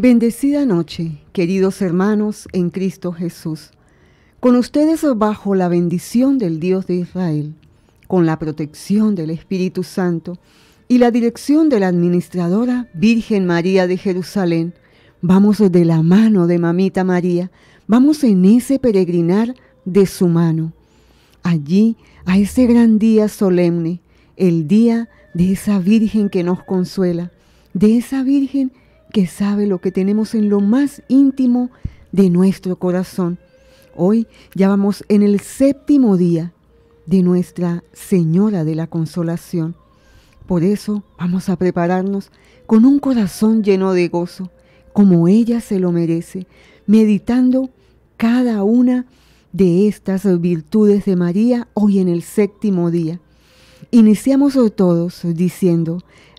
Bendecida noche, queridos hermanos en Cristo Jesús. Con ustedes bajo la bendición del Dios de Israel, con la protección del Espíritu Santo y la dirección de la administradora Virgen María de Jerusalén, vamos de la mano de Mamita María, vamos en ese peregrinar de su mano. Allí, a ese gran día solemne, el día de esa Virgen que nos consuela, de esa Virgen que que sabe lo que tenemos en lo más íntimo de nuestro corazón. Hoy ya vamos en el séptimo día de Nuestra Señora de la Consolación. Por eso vamos a prepararnos con un corazón lleno de gozo, como ella se lo merece, meditando cada una de estas virtudes de María hoy en el séptimo día. Iniciamos todos diciendo,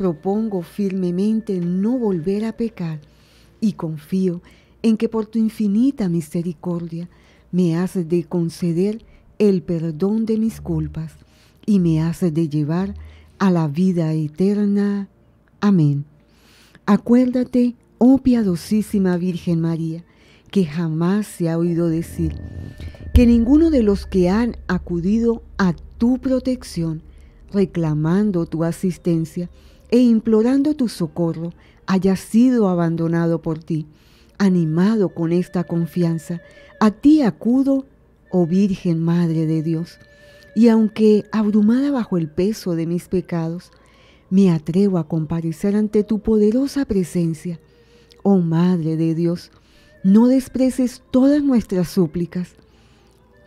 propongo firmemente no volver a pecar y confío en que por tu infinita misericordia me haces de conceder el perdón de mis culpas y me haces de llevar a la vida eterna. Amén. Acuérdate, oh piadosísima Virgen María, que jamás se ha oído decir que ninguno de los que han acudido a tu protección reclamando tu asistencia e implorando tu socorro, haya sido abandonado por ti. Animado con esta confianza, a ti acudo, oh Virgen Madre de Dios. Y aunque abrumada bajo el peso de mis pecados, me atrevo a comparecer ante tu poderosa presencia. Oh Madre de Dios, no despreces todas nuestras súplicas,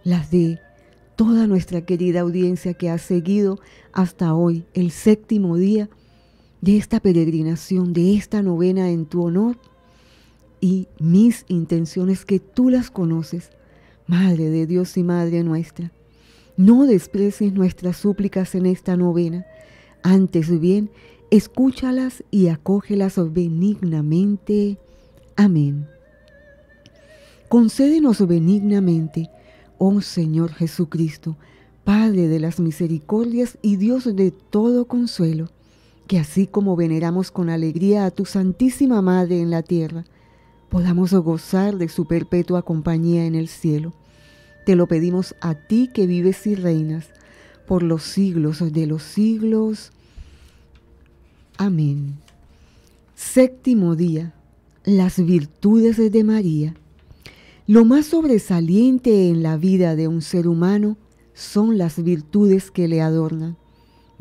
las de toda nuestra querida audiencia que ha seguido hasta hoy, el séptimo día, de esta peregrinación, de esta novena en tu honor y mis intenciones que tú las conoces, Madre de Dios y Madre nuestra. No desprecies nuestras súplicas en esta novena, antes bien, escúchalas y acógelas benignamente. Amén. Concédenos benignamente, oh Señor Jesucristo, Padre de las misericordias y Dios de todo consuelo que así como veneramos con alegría a tu Santísima Madre en la tierra, podamos gozar de su perpetua compañía en el cielo. Te lo pedimos a ti que vives y reinas por los siglos de los siglos. Amén. Séptimo día. Las virtudes de María. Lo más sobresaliente en la vida de un ser humano son las virtudes que le adornan.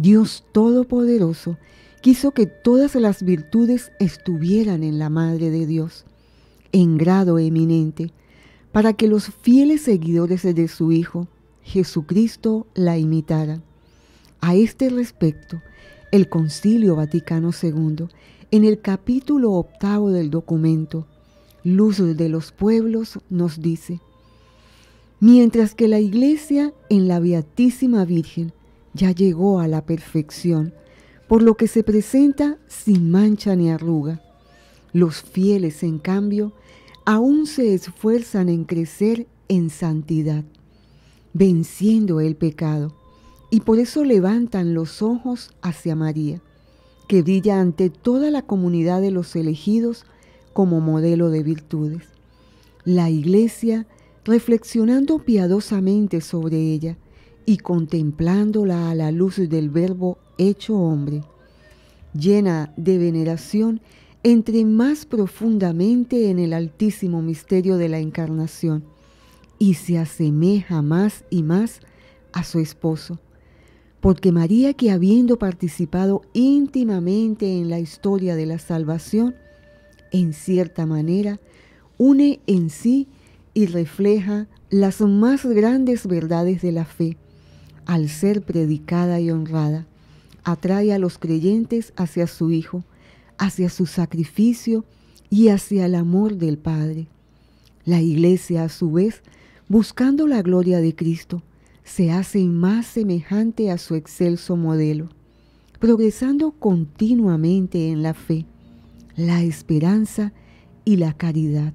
Dios Todopoderoso quiso que todas las virtudes estuvieran en la Madre de Dios, en grado eminente, para que los fieles seguidores de su Hijo, Jesucristo, la imitaran. A este respecto, el Concilio Vaticano II, en el capítulo octavo del documento, Luz de los Pueblos, nos dice, Mientras que la Iglesia en la Beatísima Virgen ya llegó a la perfección, por lo que se presenta sin mancha ni arruga. Los fieles, en cambio, aún se esfuerzan en crecer en santidad, venciendo el pecado, y por eso levantan los ojos hacia María, que brilla ante toda la comunidad de los elegidos como modelo de virtudes. La Iglesia, reflexionando piadosamente sobre ella, y contemplándola a la luz del verbo hecho hombre, llena de veneración, entre más profundamente en el altísimo misterio de la encarnación y se asemeja más y más a su esposo. Porque María, que habiendo participado íntimamente en la historia de la salvación, en cierta manera, une en sí y refleja las más grandes verdades de la fe al ser predicada y honrada, atrae a los creyentes hacia su Hijo, hacia su sacrificio y hacia el amor del Padre. La Iglesia, a su vez, buscando la gloria de Cristo, se hace más semejante a su excelso modelo, progresando continuamente en la fe, la esperanza y la caridad,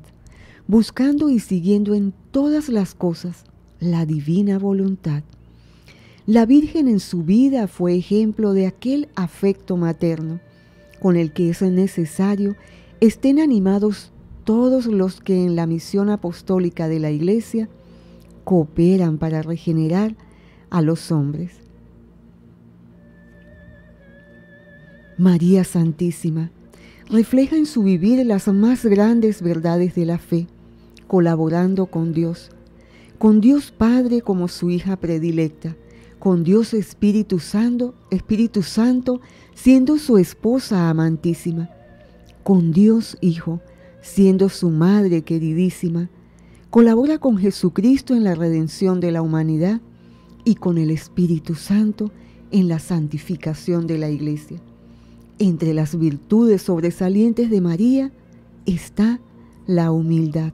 buscando y siguiendo en todas las cosas la divina voluntad. La Virgen en su vida fue ejemplo de aquel afecto materno, con el que es necesario estén animados todos los que en la misión apostólica de la Iglesia cooperan para regenerar a los hombres. María Santísima refleja en su vivir las más grandes verdades de la fe, colaborando con Dios, con Dios Padre como su hija predilecta, con Dios Espíritu Santo, Espíritu Santo, siendo su esposa amantísima, con Dios Hijo, siendo su madre queridísima, colabora con Jesucristo en la redención de la humanidad y con el Espíritu Santo en la santificación de la Iglesia. Entre las virtudes sobresalientes de María está la humildad.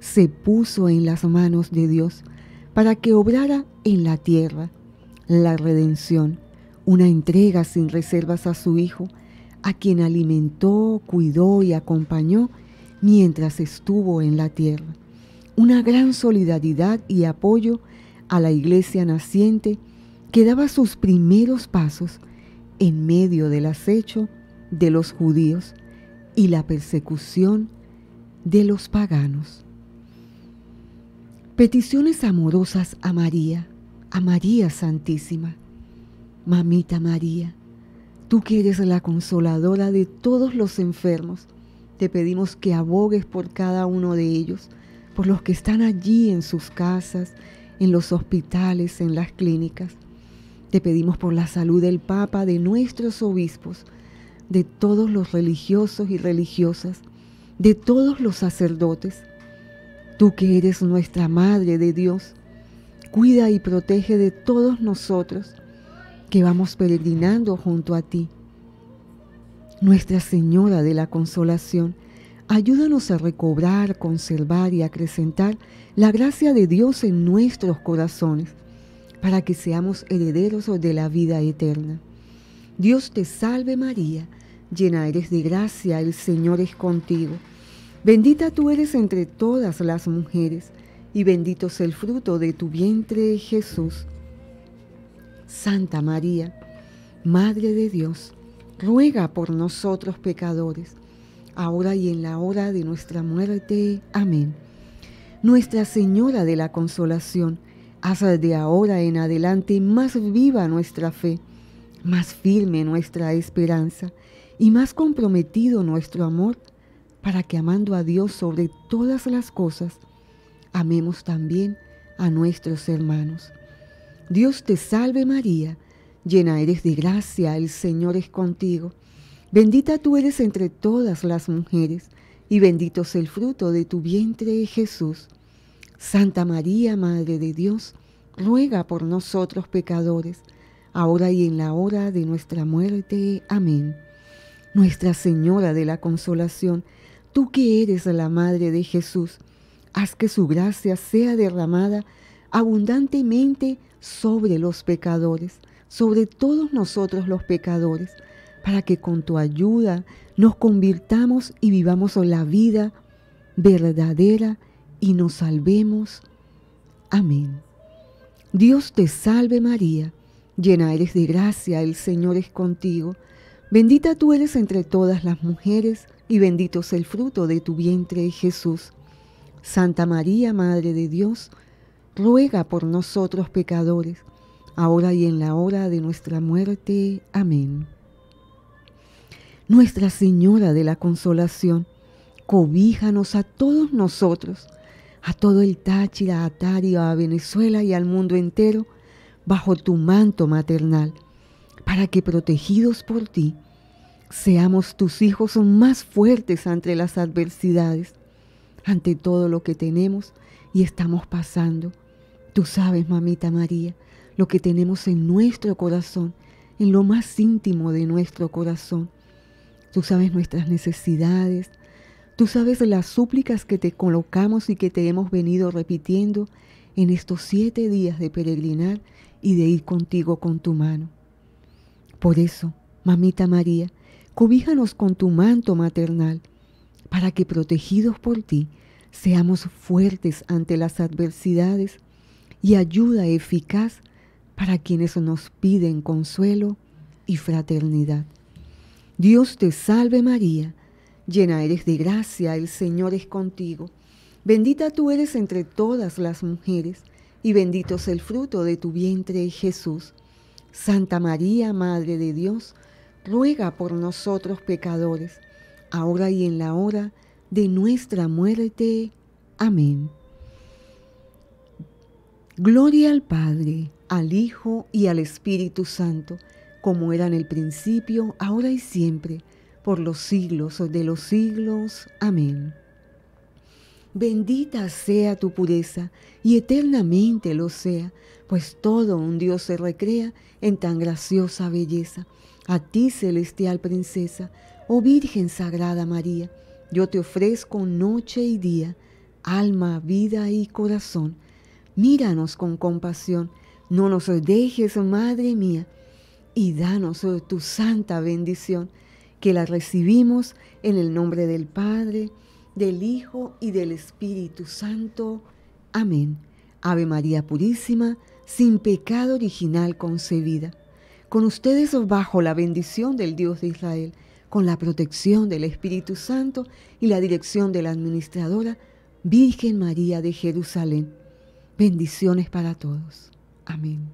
Se puso en las manos de Dios para que obrara en la tierra la redención, una entrega sin reservas a su Hijo, a quien alimentó, cuidó y acompañó mientras estuvo en la tierra. Una gran solidaridad y apoyo a la iglesia naciente que daba sus primeros pasos en medio del acecho de los judíos y la persecución de los paganos. Peticiones amorosas a María a María Santísima. Mamita María, tú que eres la consoladora de todos los enfermos, te pedimos que abogues por cada uno de ellos, por los que están allí en sus casas, en los hospitales, en las clínicas. Te pedimos por la salud del Papa, de nuestros obispos, de todos los religiosos y religiosas, de todos los sacerdotes. Tú que eres nuestra Madre de Dios, cuida y protege de todos nosotros que vamos peregrinando junto a ti. Nuestra Señora de la Consolación, ayúdanos a recobrar, conservar y acrecentar la gracia de Dios en nuestros corazones, para que seamos herederos de la vida eterna. Dios te salve María, llena eres de gracia, el Señor es contigo. Bendita tú eres entre todas las mujeres y bendito es el fruto de tu vientre, Jesús. Santa María, Madre de Dios, ruega por nosotros pecadores, ahora y en la hora de nuestra muerte. Amén. Nuestra Señora de la Consolación, haz de ahora en adelante más viva nuestra fe, más firme nuestra esperanza y más comprometido nuestro amor, para que amando a Dios sobre todas las cosas, amemos también a nuestros hermanos. Dios te salve María, llena eres de gracia, el Señor es contigo. Bendita tú eres entre todas las mujeres, y bendito es el fruto de tu vientre Jesús. Santa María, Madre de Dios, ruega por nosotros pecadores, ahora y en la hora de nuestra muerte. Amén. Nuestra Señora de la Consolación, tú que eres la Madre de Jesús, Haz que su gracia sea derramada abundantemente sobre los pecadores, sobre todos nosotros los pecadores, para que con tu ayuda nos convirtamos y vivamos la vida verdadera y nos salvemos. Amén. Dios te salve María, llena eres de gracia, el Señor es contigo, bendita tú eres entre todas las mujeres y bendito es el fruto de tu vientre Jesús. Santa María, Madre de Dios, ruega por nosotros pecadores, ahora y en la hora de nuestra muerte. Amén. Nuestra Señora de la Consolación, cobíjanos a todos nosotros, a todo el Táchira, a Tarija, a Venezuela y al mundo entero, bajo tu manto maternal, para que protegidos por ti, seamos tus hijos más fuertes ante las adversidades ante todo lo que tenemos y estamos pasando. Tú sabes, mamita María, lo que tenemos en nuestro corazón, en lo más íntimo de nuestro corazón. Tú sabes nuestras necesidades, tú sabes las súplicas que te colocamos y que te hemos venido repitiendo en estos siete días de peregrinar y de ir contigo con tu mano. Por eso, mamita María, cobíjanos con tu manto maternal para que protegidos por ti seamos fuertes ante las adversidades y ayuda eficaz para quienes nos piden consuelo y fraternidad. Dios te salve María, llena eres de gracia, el Señor es contigo. Bendita tú eres entre todas las mujeres, y bendito es el fruto de tu vientre, Jesús. Santa María, Madre de Dios, ruega por nosotros pecadores, ahora y en la hora de nuestra muerte. Amén. Gloria al Padre, al Hijo y al Espíritu Santo, como era en el principio, ahora y siempre, por los siglos de los siglos. Amén. Bendita sea tu pureza y eternamente lo sea, pues todo un Dios se recrea en tan graciosa belleza a ti, celestial princesa, oh Virgen Sagrada María, yo te ofrezco noche y día, alma, vida y corazón. Míranos con compasión, no nos dejes, Madre mía, y danos eh, tu santa bendición, que la recibimos en el nombre del Padre, del Hijo y del Espíritu Santo. Amén. Ave María Purísima, sin pecado original concebida con ustedes bajo la bendición del Dios de Israel, con la protección del Espíritu Santo y la dirección de la administradora Virgen María de Jerusalén. Bendiciones para todos. Amén.